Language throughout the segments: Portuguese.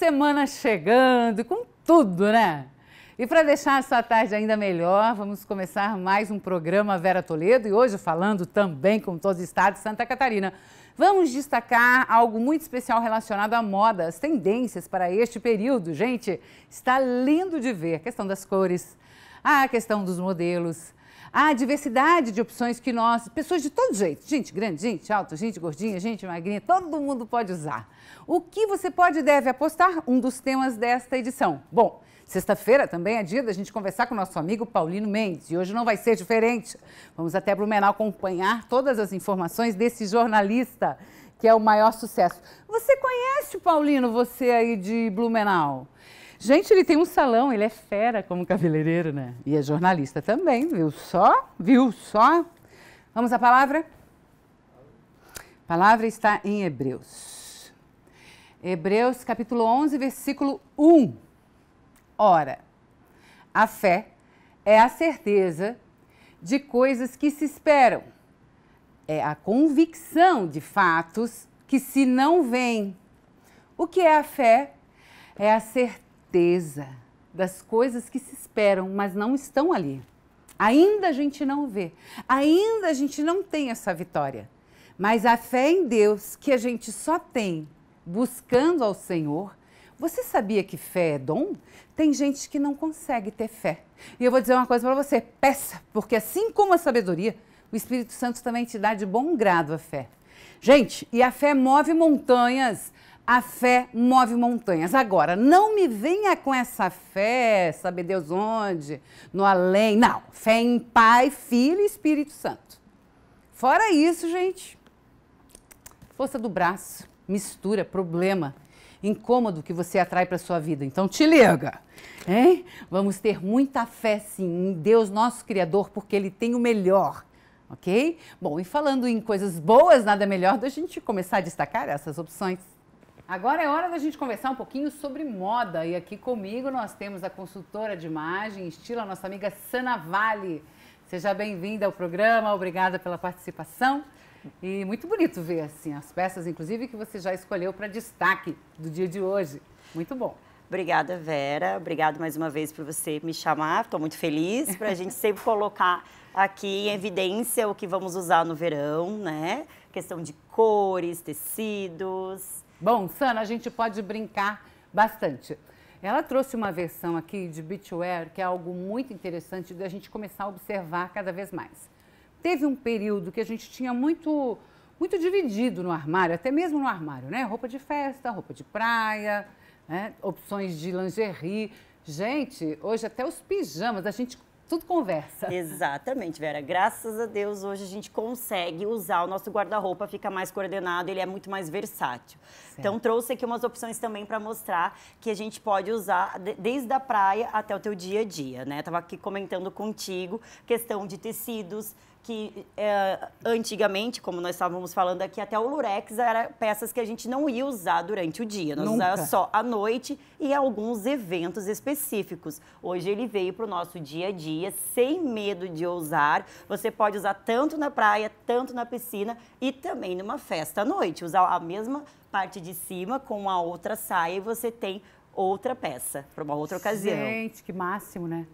semana chegando, com tudo, né? E para deixar essa tarde ainda melhor, vamos começar mais um programa Vera Toledo e hoje falando também com todo o estado de Santa Catarina. Vamos destacar algo muito especial relacionado à moda, as tendências para este período. Gente, está lindo de ver a questão das cores, a questão dos modelos, a diversidade de opções que nós, pessoas de todo jeito, gente grande, gente alta, gente gordinha, gente magrinha, todo mundo pode usar. O que você pode e deve apostar? Um dos temas desta edição. Bom, Sexta-feira também é dia da gente conversar com o nosso amigo Paulino Mendes. E hoje não vai ser diferente. Vamos até Blumenau acompanhar todas as informações desse jornalista, que é o maior sucesso. Você conhece, o Paulino, você aí de Blumenau? Gente, ele tem um salão, ele é fera como cabeleireiro, né? E é jornalista também, viu só? Viu só? Vamos à palavra? A palavra está em Hebreus. Hebreus capítulo 11, versículo 1. Ora, a fé é a certeza de coisas que se esperam. É a convicção de fatos que se não veem. O que é a fé? É a certeza certeza das coisas que se esperam, mas não estão ali. Ainda a gente não vê, ainda a gente não tem essa vitória. Mas a fé em Deus, que a gente só tem buscando ao Senhor, você sabia que fé é dom? Tem gente que não consegue ter fé. E eu vou dizer uma coisa para você: peça, porque assim como a sabedoria, o Espírito Santo também te dá de bom grado a fé. Gente, e a fé move montanhas. A fé move montanhas. Agora, não me venha com essa fé, sabe Deus onde, no além. Não, fé em Pai, Filho e Espírito Santo. Fora isso, gente, força do braço, mistura, problema, incômodo que você atrai para sua vida. Então te liga, hein? Vamos ter muita fé sim em Deus, nosso Criador, porque ele tem o melhor ok? Bom, e falando em coisas boas, nada melhor da gente começar a destacar essas opções. Agora é hora da gente conversar um pouquinho sobre moda. E aqui comigo nós temos a consultora de imagem, estilo, a nossa amiga Sana Vale. Seja bem-vinda ao programa, obrigada pela participação. E muito bonito ver assim as peças, inclusive, que você já escolheu para destaque do dia de hoje. Muito bom. Obrigada, Vera. Obrigada mais uma vez por você me chamar. Estou muito feliz para a gente sempre colocar aqui em evidência o que vamos usar no verão, né? questão de cores, tecidos. Bom, Sana, a gente pode brincar bastante. Ela trouxe uma versão aqui de beachwear que é algo muito interessante da gente começar a observar cada vez mais. Teve um período que a gente tinha muito muito dividido no armário, até mesmo no armário, né? Roupa de festa, roupa de praia, né? opções de lingerie. Gente, hoje até os pijamas, a gente tudo conversa. Exatamente, Vera. Graças a Deus hoje a gente consegue usar o nosso guarda-roupa, fica mais coordenado, ele é muito mais versátil. Certo. Então trouxe aqui umas opções também para mostrar que a gente pode usar desde a praia até o teu dia a dia, né? Tava aqui comentando contigo questão de tecidos, que é, antigamente, como nós estávamos falando aqui, até o lurex era peças que a gente não ia usar durante o dia, nós usava só à noite e alguns eventos específicos. Hoje ele veio para o nosso dia a dia, sem medo de usar. Você pode usar tanto na praia, tanto na piscina e também numa festa à noite. Usar a mesma parte de cima com a outra saia e você tem outra peça para uma outra ocasião. Gente, que máximo, né?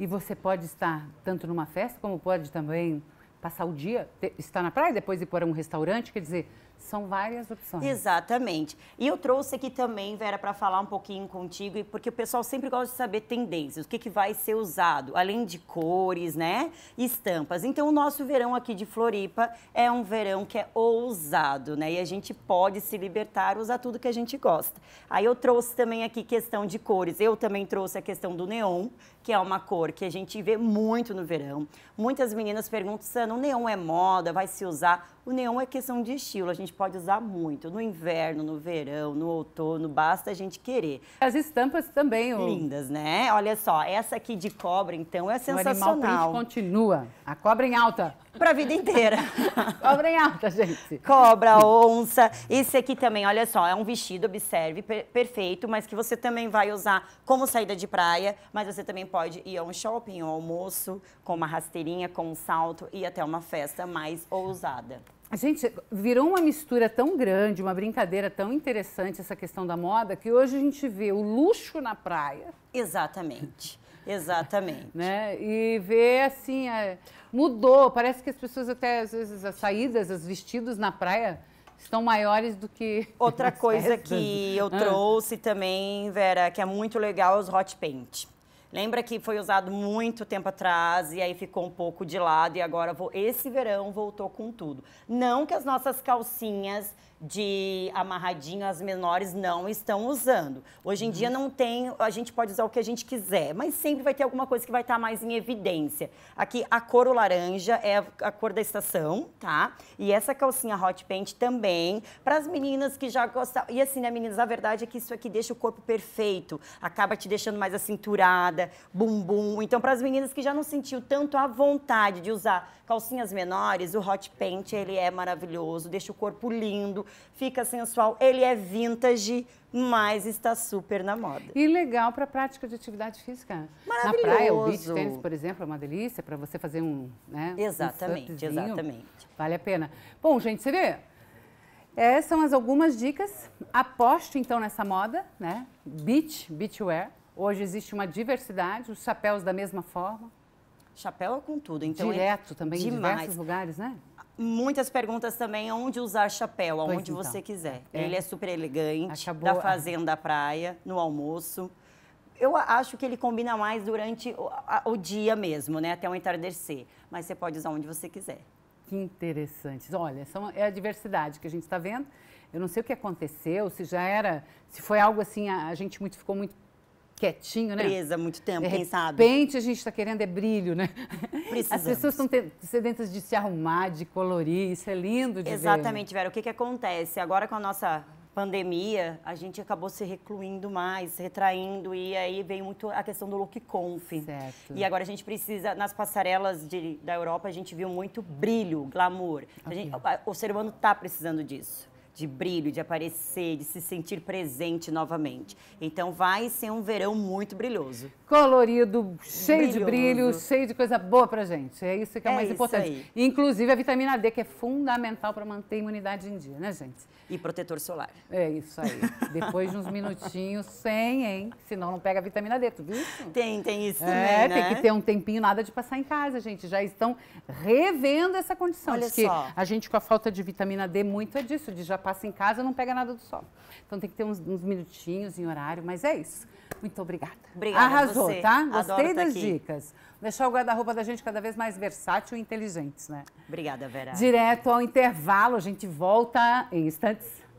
E você pode estar tanto numa festa, como pode também passar o dia, estar na praia, depois ir para um restaurante. Quer dizer, são várias opções. Exatamente. E eu trouxe aqui também, Vera, para falar um pouquinho contigo, porque o pessoal sempre gosta de saber tendências, o que, que vai ser usado, além de cores, né? Estampas. Então, o nosso verão aqui de Floripa é um verão que é ousado, né? E a gente pode se libertar, usar tudo que a gente gosta. Aí eu trouxe também aqui questão de cores. Eu também trouxe a questão do neon, que é uma cor que a gente vê muito no verão. Muitas meninas perguntam, Sana, o neon é moda, vai se usar? O neon é questão de estilo, a gente pode usar muito, no inverno, no verão, no outono, basta a gente querer. As estampas também. O... Lindas, né? Olha só, essa aqui de cobra, então, é sensacional. O animal continua, a cobra em alta. Pra vida inteira. cobra em alta, gente. Cobra, onça. Esse aqui também, olha só, é um vestido, observe, per perfeito, mas que você também vai usar como saída de praia, mas você também pode ir a um shopping, ao um almoço, com uma rasteirinha, com um salto e até uma festa mais ousada. Gente, virou uma mistura tão grande, uma brincadeira tão interessante essa questão da moda, que hoje a gente vê o luxo na praia. Exatamente. Exatamente. né? E vê assim, é, mudou. Parece que as pessoas até, às vezes, as saídas, os vestidos na praia estão maiores do que. Outra coisa festas. que eu ah. trouxe também, Vera, que é muito legal, é os hot paint. Lembra que foi usado muito tempo atrás e aí ficou um pouco de lado e agora vou, esse verão voltou com tudo. Não que as nossas calcinhas de amarradinho, as menores não estão usando. Hoje em uhum. dia não tem, a gente pode usar o que a gente quiser, mas sempre vai ter alguma coisa que vai estar tá mais em evidência. Aqui a cor laranja é a, a, cor da estação, tá? E essa calcinha hot paint também, para as meninas que já gostam. E assim, né, meninas, a verdade é que isso aqui deixa o corpo perfeito, acaba te deixando mais acinturada, bumbum. Então, para as meninas que já não sentiu tanto a vontade de usar calcinhas menores, o hot paint ele é maravilhoso, deixa o corpo lindo, fica sensual, ele é vintage, mas está super na moda. E legal para prática de atividade física. Maravilhoso. Na praia, o beach tênis, por exemplo, é uma delícia para você fazer um, né? Exatamente, um exatamente. Vale a pena. Bom, gente, você vê? Essas são as algumas dicas. Aposte então nessa moda, né? Beach, beachwear. Hoje existe uma diversidade, os chapéus da mesma forma. Chapéu é com tudo, então. É Direto é... também, Demais. em diversos lugares, né? muitas perguntas também onde usar chapéu, aonde então. você quiser. É. Ele é super elegante, Acabou da fazenda à praia, no almoço. Eu acho que ele combina mais durante o, a, o dia mesmo, né? Até o entardecer. Mas você pode usar onde você quiser. Que interessante. Olha, são, é a diversidade que a gente está vendo. Eu não sei o que aconteceu, se já era, se foi algo assim, a, a gente muito, ficou muito quietinho, né? Presa muito tempo, quem sabe. De repente a gente está querendo é brilho, né? Precisamos. As pessoas estão sedentas de se arrumar, de colorir, isso é lindo de Exatamente, ver, né? Vera. O que, que acontece? Agora com a nossa pandemia, a gente acabou se recluindo mais, retraindo, e aí veio muito a questão do look conf. Certo. E agora a gente precisa, nas passarelas de, da Europa, a gente viu muito brilho, glamour. Okay. A gente, o ser humano está precisando disso de brilho, de aparecer, de se sentir presente novamente. Então vai ser um verão muito brilhoso. Colorido, cheio brilhoso. de brilho, cheio de coisa boa pra gente. É isso que é, é mais importante. Aí. Inclusive a vitamina D, que é fundamental para manter a imunidade em dia, né, gente? E protetor solar. É isso aí. Depois de uns minutinhos, sem, hein? Senão não pega a vitamina D, tu viu Tem, tem isso é, também, né? Tem que ter um tempinho, nada de passar em casa, gente. Já estão revendo essa condição. Olha só. a gente com a falta de vitamina D muito é disso, de já passar passa em casa, não pega nada do sol. Então tem que ter uns, uns minutinhos em horário, mas é isso. Muito obrigada. Obrigada Arrasou, você. tá? Gostei tá das aqui. dicas. Deixar o guarda-roupa da gente cada vez mais versátil e inteligente, né? Obrigada, Vera. Direto ao intervalo, a gente volta em instantes.